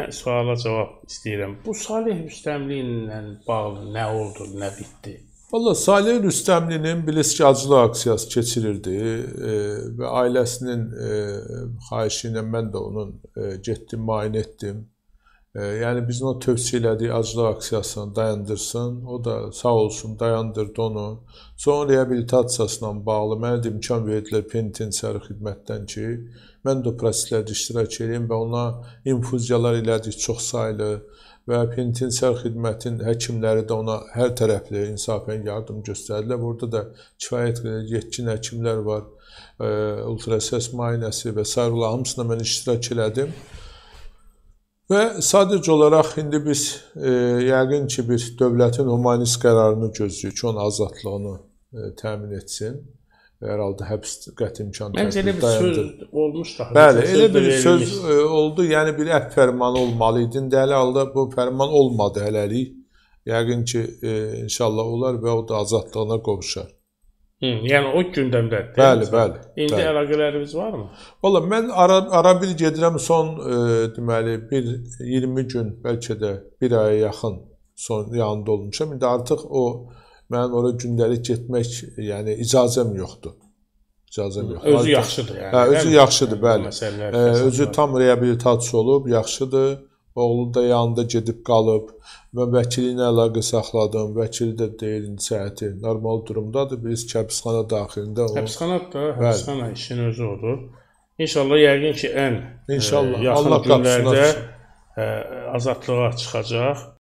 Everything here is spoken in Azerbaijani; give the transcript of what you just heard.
Hə, suala cavab istəyirəm. Bu Salih Rüstəmlinlə bağlı nə oldu, nə bitdi? Valla Salih Rüstəmlinin bilirsiniz ki, acılı aksiyası keçirirdi e, və ailəsinin e, xahişi ilə mən də onun e, getdim, müayinə etdim. Yəni bizim o tövsiyə elədiyi acılıq aksiyasını dayandırsın. O da sağ olsun dayandırdı onu. Sonra reabilitasiyasına bağlı mənə də imkan verdilər penitensiari xidmətdən ki, mən də o proseslərdə iştirak edeyim və ona infuziyalar elədik çox saylı və penitensiari xidmətin həkimləri də ona hər tərəfli insafən yardım göstərdilər. Burada da kifayət qədər yetkin həkimlər var. E, ultrasəs müayinəsi və sairə hamısına mən iştirak elədim. Və sadəcə olaraq indi biz e, yəqin ki, bir dövlətin humanist qərarını gözləyirik ki, onun azadlığını e, təmin etsin. Hər halda həbs qəti imkan Məncə elə bir dayandı. söz olmuşdu. Bəli, elə bir söz e, oldu. Yəni bir əf fərmanı olmalı idi. İndi hələ halda bu fərman olmadı hələlik. Yəqin ki, e, inşallah olar və o da azadlığına qovuşar. Hı, yəni o gündəmdədir. Bəli, bəli. İndi bəli. əlaqələrimiz varmı? Valla mən ara ara bir gedirəm son e, deməli bir 20 gün, bəlkə də 1 aya yaxın son yanında olmuşam. İndi artıq o mənim ora gündəlik getmək, yəni icazəm yoxdur. İcazəm yoxdur. Özü yaxşıdır yəni. Hə, özü yəni yaxşıdır, yəni, bəli. Məsələlər, ə, e, özü tam reabilitasiya olub, yaxşıdır. Oğlu da yanında gedib qalıb. Mən vəkili ilə əlaqə saxladım. Vəkil də deyir incəti normal durumdadır. Biz həbsxana daxilində o. Həbsxanadır da, həbsxana işin özü odur. İnşallah yəqin ki, ən inşallah ə, e, Allah günlərdə ə, e, azadlığa çıxacaq.